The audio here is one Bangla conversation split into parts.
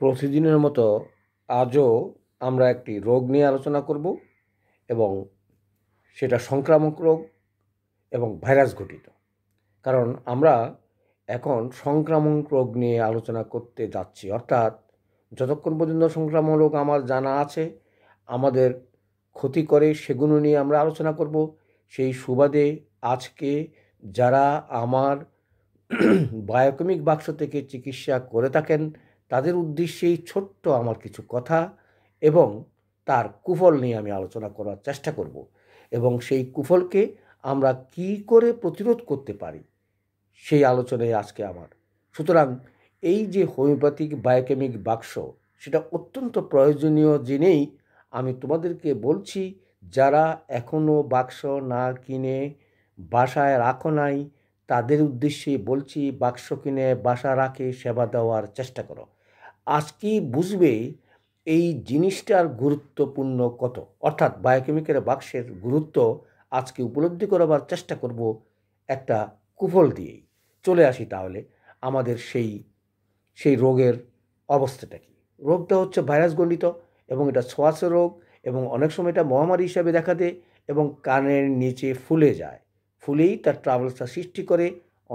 প্রতিদিনের মতো আজও আমরা একটি রোগ নিয়ে আলোচনা করব এবং সেটা সংক্রামক রোগ এবং ভাইরাস ঘটিত কারণ আমরা এখন সংক্রামক রোগ নিয়ে আলোচনা করতে যাচ্ছি অর্থাৎ যতক্ষণ পর্যন্ত সংক্রামক রোগ আমার জানা আছে আমাদের ক্ষতি করে সেগুলো নিয়ে আমরা আলোচনা করব সেই সুবাদে আজকে যারা আমার বায়োকেমিক বাক্স থেকে চিকিৎসা করে থাকেন তাদের উদ্দেশ্যে এই ছোট্ট আমার কিছু কথা এবং তার কুফল নিয়ে আমি আলোচনা করার চেষ্টা করব এবং সেই কুফলকে আমরা কি করে প্রতিরোধ করতে পারি সেই আলোচনায় আজকে আমার সুতরাং এই যে হোমিওপ্যাথিক বায়োকেমিক বাক্স সেটা অত্যন্ত প্রয়োজনীয় জেনেই আমি তোমাদেরকে বলছি যারা এখনও বাক্স না কিনে বাসায় রাখো নাই তাদের উদ্দেশ্যে বলছি বাক্স কিনে বাসা রাখে সেবা দেওয়ার চেষ্টা করো আজকে বুঝবে এই জিনিসটার গুরুত্বপূর্ণ কত অর্থাৎ বায়োকেমিক্যাল বাক্সের গুরুত্ব আজকে উপলব্ধি করাবার চেষ্টা করব একটা কুফল দিয়েই চলে আসি তাহলে আমাদের সেই সেই রোগের অবস্থাটা কি রোগটা হচ্ছে ভাইরাস গণ্ডিত এবং এটা ছোঁয়াচে রোগ এবং অনেক সময় এটা মহামারী হিসাবে দেখা দেয় এবং কানের নিচে ফুলে যায় ফুলেই তার ট্রাভেলসটা সৃষ্টি করে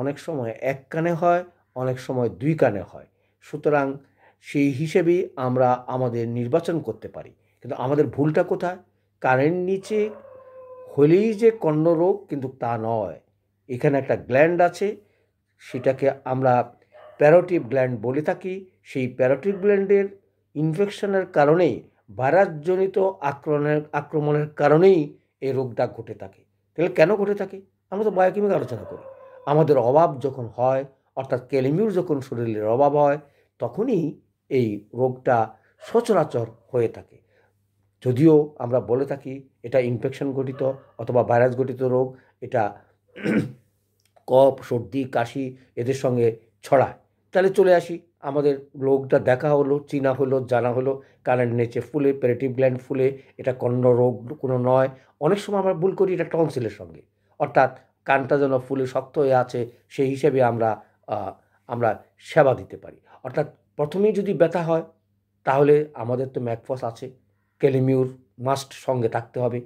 অনেক সময় এক কানে হয় অনেক সময় দুই কানে হয় সুতরাং সেই হিসেবেই আমরা আমাদের নির্বাচন করতে পারি কিন্তু আমাদের ভুলটা কোথায় কারেন্ট নিচে হলেই যে কর্ণ রোগ কিন্তু তা নয় এখানে একটা গ্ল্যান্ড আছে সেটাকে আমরা প্যারোটিভ গ্ল্যান্ড বলে থাকি সেই প্যারোটিভ গ্ল্যান্ডের ইনফেকশনের কারণেই ভাইরাসজনিত আক্রমণের আক্রমণের কারণেই এই রোগটা ঘটে থাকে তাহলে কেন ঘটে থাকে আমরা তো বায়োকেমিক আলোচনা করি আমাদের অভাব যখন হয় অর্থাৎ ক্যালিমিউর যখন শরীরের অভাব হয় তখনই এই রোগটা সচরাচর হয়ে থাকে যদিও আমরা বলে থাকি এটা ইনফেকশন ঘটিত অথবা ভাইরাস ঘটিত রোগ এটা কফ সর্দি কাশি এদের সঙ্গে ছড়ায় তাহলে চলে আসি আমাদের রোগটা দেখা হলো চিনা হলো জানা হলো কারেন্ট নেচে ফুলে পেরেটিভ গ্ল্যান্ড ফুলে এটা কন্ড রোগ কোনো নয় অনেক সময় আমরা ভুল করি এটা টনসিলের সঙ্গে অর্থাৎ কানটা যেন ফুলে শক্ত হয়ে আছে সেই হিসেবে আমরা আমরা সেবা দিতে পারি অর্থাৎ প্রথমেই যদি ব্যথা হয় তাহলে আমাদের তো ম্যাকফস আছে ক্যালিমিউর মাস্ট সঙ্গে থাকতে হবে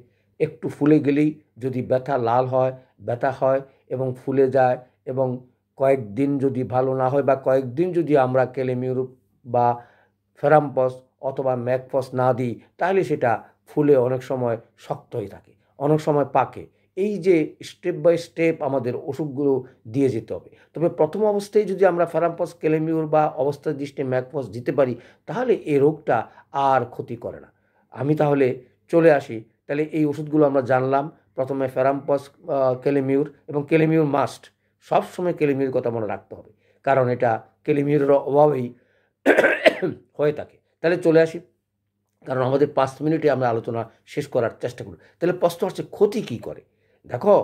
একটু ফুলে গেলেই যদি ব্যথা লাল হয় ব্যথা হয় এবং ফুলে যায় এবং কয়েকদিন যদি ভালো না হয় বা কয়েকদিন যদি আমরা ক্যালিমিউর বা ফেরাম্পস অথবা ম্যাকফস না দিই তাহলে সেটা ফুলে অনেক সময় শক্ত হয়ে থাকে অনেক সময় পাকে এই যে স্টেপ বাই স্টেপ আমাদের ওষুধগুলো দিয়ে যেতে হবে তবে প্রথম অবস্থায় যদি আমরা ফারামপস কেলেমিউর বা অবস্থা দৃষ্টি ম্যাকপস দিতে পারি তাহলে এই রোগটা আর ক্ষতি করে না আমি তাহলে চলে আসি তাহলে এই ওষুধগুলো আমরা জানলাম প্রথমে ফেরাম্পস কেলেমিউর এবং কেলেমিউর মাস্ট সবসময় কেলেমিউর কথা মনে রাখতে হবে কারণ এটা কেলেমিউরের অভাবেই হয়ে থাকে তাহলে চলে আসি কারণ আমাদের পাঁচ মিনিটে আমরা আলোচনা শেষ করার চেষ্টা করি তাহলে প্রশ্ন হচ্ছে ক্ষতি কী করে দেখো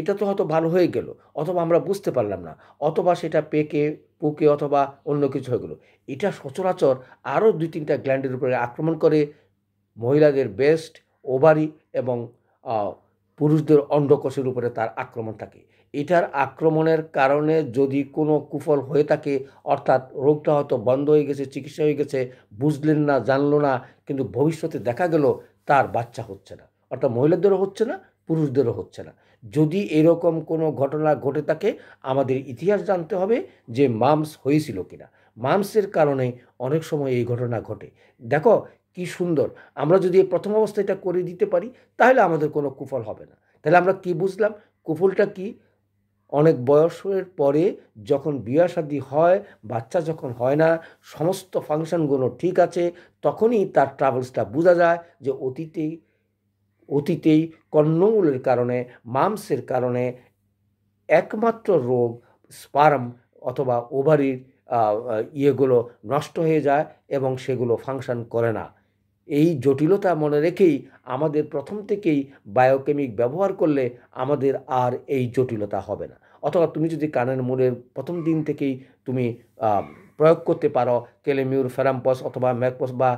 এটা তো হয়তো ভালো হয়ে গেল অথবা আমরা বুঝতে পারলাম না অথবা সেটা পেকে পুকে অথবা অন্য কিছু হয়ে গেলো এটা সচরাচর আরও দুই তিনটা গ্ল্যান্ডের উপরে আক্রমণ করে মহিলাদের বেস্ট ওভারি এবং পুরুষদের অন্ডকোষের উপরে তার আক্রমণ থাকে এটার আক্রমণের কারণে যদি কোনো কুফল হয়ে থাকে অর্থাৎ রোগটা হয়তো বন্ধ হয়ে গেছে চিকিৎসা হয়ে গেছে বুঝলেন না জানলো না কিন্তু ভবিষ্যতে দেখা গেল তার বাচ্চা হচ্ছে না অর্থাৎ মহিলাদেরও হচ্ছে না পুরুষদেরও হচ্ছে না যদি এরকম কোনো ঘটনা ঘটে থাকে আমাদের ইতিহাস জানতে হবে যে মামস হয়েছিল কিনা মামসের কারণে অনেক সময় এই ঘটনা ঘটে দেখো কি সুন্দর আমরা যদি প্রথম অবস্থায় এটা করে দিতে পারি তাহলে আমাদের কোনো কুফল হবে না তাহলে আমরা কি বুঝলাম কুফলটা কি অনেক বয়সের পরে যখন বিয়া শাদী হয় বাচ্চা যখন হয় না সমস্ত ফাংশনগুলো ঠিক আছে তখনই তার ট্রাভেলসটা বোঝা যায় যে অতীতেই অতীতেই কর্ণমূলের কারণে মামসের কারণে একমাত্র রোগ স্পার্ম অথবা ওভারির ইয়েগুলো নষ্ট হয়ে যায় এবং সেগুলো ফাংশন করে না এই জটিলতা মনে রেখেই আমাদের প্রথম থেকেই বায়োকেমিক ব্যবহার করলে আমাদের আর এই জটিলতা হবে না অথবা তুমি যদি কানের মোড়ের প্রথম দিন থেকেই তুমি প্রয়োগ করতে পারো কেলেমিউর ফেরাম্পস অথবা ম্যাকপস বা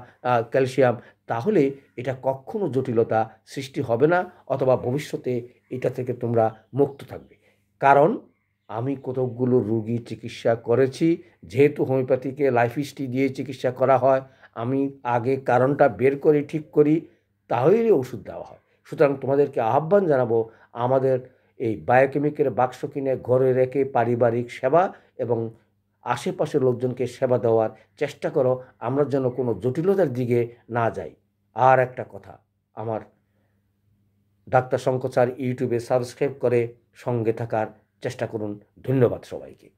ক্যালসিয়াম তাহলে এটা কখনো জটিলতা সৃষ্টি হবে না অথবা ভবিষ্যতে এটা থেকে তোমরা মুক্ত থাকবে কারণ আমি কতকগুলো রুগী চিকিৎসা করেছি যেহেতু হোমিওপ্যাথিকে লাইফ হিস্ট্রি দিয়ে চিকিৎসা করা হয় আমি আগে কারণটা বের করে ঠিক করি তাহলেই ওষুধ দেওয়া হয় সুতরাং তোমাদেরকে আহ্বান জানাবো আমাদের এই বায়োকেমিকের বাক্স কিনে ঘরে রেখে পারিবারিক সেবা এবং আশেপাশের লোকজনকে সেবা দেওয়ার চেষ্টা করো আমরা যেন কোনো জটিলতার দিকে না যাই আর একটা কথা আমার ডাক্তার স্যার ইউটিউবে সাবস্ক্রাইব করে সঙ্গে থাকার চেষ্টা করুন ধন্যবাদ সবাইকে